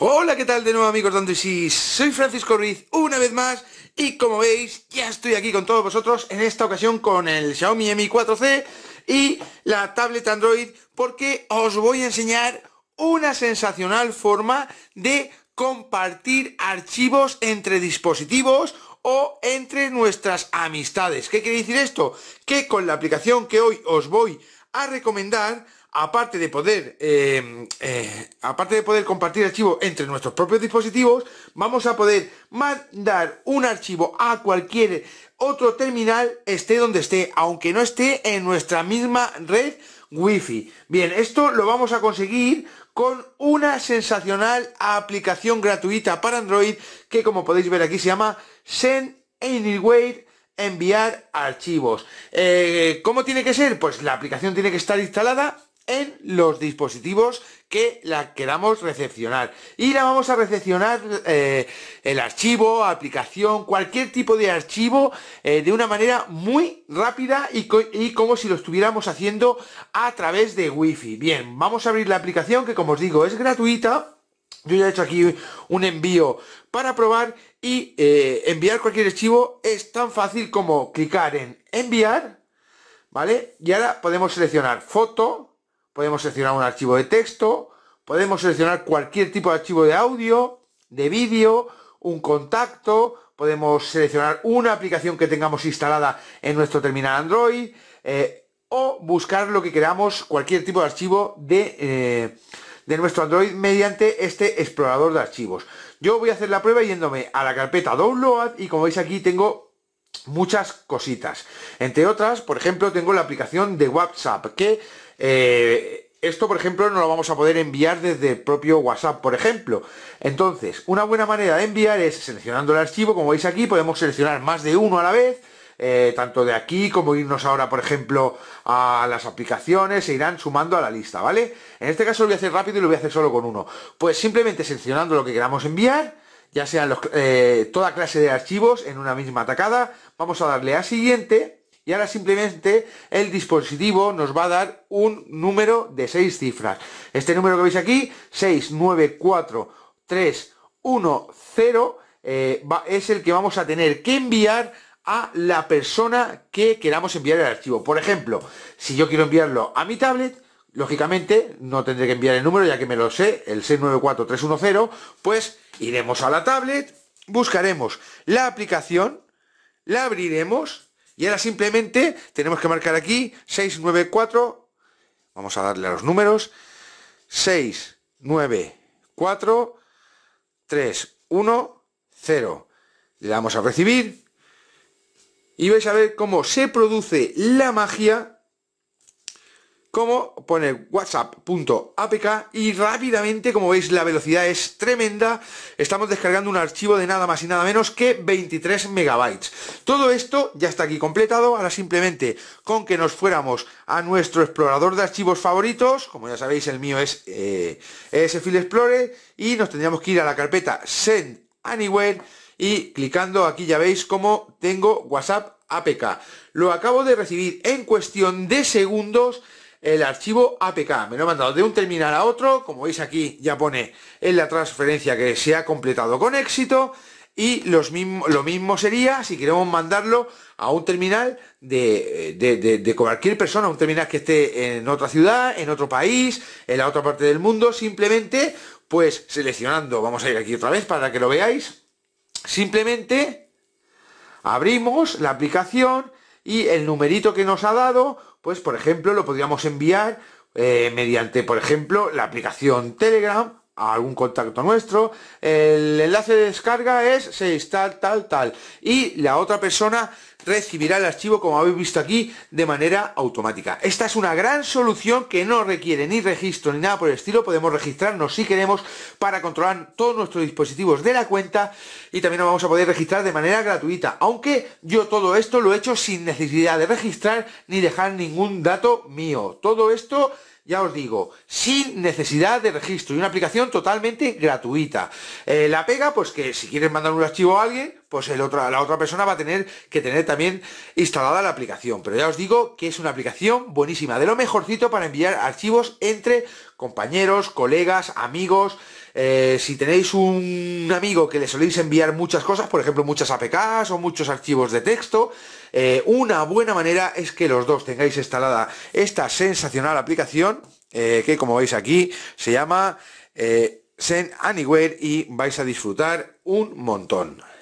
Hola, ¿qué tal de nuevo amigos de sí, Soy Francisco Ruiz una vez más y como veis ya estoy aquí con todos vosotros en esta ocasión con el Xiaomi Mi 4C y la tablet Android porque os voy a enseñar una sensacional forma de compartir archivos entre dispositivos o entre nuestras amistades. ¿Qué quiere decir esto? Que con la aplicación que hoy os voy a recomendar aparte de poder eh, eh, aparte de poder compartir archivos entre nuestros propios dispositivos vamos a poder mandar un archivo a cualquier otro terminal esté donde esté aunque no esté en nuestra misma red wifi bien esto lo vamos a conseguir con una sensacional aplicación gratuita para android que como podéis ver aquí se llama send anywhere enviar archivos. Eh, ¿Cómo tiene que ser? Pues la aplicación tiene que estar instalada en los dispositivos que la queramos recepcionar y la vamos a recepcionar eh, el archivo, aplicación, cualquier tipo de archivo eh, de una manera muy rápida y, como si lo estuviéramos haciendo a través de wifi bien, vamos a abrir la aplicación que como os digo es gratuita yo ya he hecho aquí un envío para probar y eh, enviar cualquier archivo es tan fácil como clicar en enviar ¿vale? y ahora podemos seleccionar foto podemos seleccionar un archivo de texto, podemos seleccionar cualquier tipo de archivo de audio, de vídeo, un contacto, podemos seleccionar una aplicación que tengamos instalada en nuestro terminal Android eh, o buscar lo que queramos, cualquier tipo de archivo eh, de nuestro Android mediante este explorador de archivos. Yo voy a hacer la prueba yéndome a la carpeta Download y como veis aquí tengo muchas cositas. Entre otras, por ejemplo, tengo la aplicación de WhatsApp, que eh, esto, por ejemplo, no lo vamos a poder enviar desde el propio WhatsApp, por ejemplo. Entonces, una buena manera de enviar es seleccionando el archivo, como veis aquí, podemos seleccionar más de uno a la vez, eh, tanto de aquí como irnos ahora, por ejemplo, a las aplicaciones, se irán sumando a la lista, ¿vale? En este caso lo voy a hacer rápido y lo voy a hacer solo con uno. Pues simplemente seleccionando lo que queramos enviar, ya sean eh, toda clase de archivos en una misma atacada, Vamos a darle a siguiente y ahora simplemente el dispositivo nos va a dar un número de seis cifras. Este número que veis aquí, 694310, eh, es el que vamos a tener que enviar a la persona que queramos enviar el archivo. Por ejemplo, si yo quiero enviarlo a mi tablet, lógicamente no tendré que enviar el número ya que me lo sé, el 694310, pues iremos a la tablet, buscaremos la aplicación la abriremos y ahora simplemente tenemos que marcar aquí 694, vamos a darle a los números, 6, 9, 4, 3, 1, 0. Le damos a recibir y vais a ver cómo se produce la magia como poner whatsapp.apk y rápidamente, como veis, la velocidad es tremenda. Estamos descargando un archivo de nada más y nada menos que 23 megabytes. Todo esto ya está aquí completado. Ahora simplemente con que nos fuéramos a nuestro explorador de archivos favoritos, como ya sabéis, el mío es eh, Explorer, y nos tendríamos que ir a la carpeta Send Anywhere y clicando aquí ya veis como tengo WhatsApp APK. Lo acabo de recibir en cuestión de segundos el archivo APK. Me lo ha mandado de un terminal a otro, como veis aquí ya pone en la transferencia que se ha completado con éxito. Y los lo mismo sería si queremos mandarlo a un terminal de, cualquier persona, un terminal que esté en otra ciudad, en otro país, en la otra parte del mundo, simplemente pues seleccionando, vamos a ir aquí otra vez para que lo veáis, simplemente abrimos la aplicación y el numerito que nos ha dado pues por ejemplo lo podríamos enviar eh, mediante, por ejemplo, la aplicación Telegram a algún contacto nuestro, el enlace de descarga es 6 tal tal tal y la otra persona recibirá el archivo como habéis visto aquí de manera automática. Esta es una gran solución que no requiere ni registro ni nada por el estilo, podemos registrarnos si queremos para controlar todos nuestros dispositivos de la cuenta y también nos vamos a poder registrar de manera gratuita, aunque yo todo esto lo he hecho sin necesidad de registrar ni dejar ningún dato mío. Todo esto ya os digo, sin necesidad de registro y una aplicación totalmente gratuita. Eh, la pega, pues que si quieren mandar un archivo a alguien, pues el otro, la otra persona va a tener que tener también instalada la aplicación. Pero ya os digo que es una aplicación buenísima, de lo mejorcito para enviar archivos entre compañeros, colegas, amigos. Eh, si tenéis un amigo que le soléis enviar muchas cosas, por ejemplo muchas APKs o muchos archivos de texto, eh, una buena manera es que los dos tengáis instalada esta sensacional aplicación, eh, que como veis aquí se llama Sen eh, Anywhere y vais a disfrutar un montón.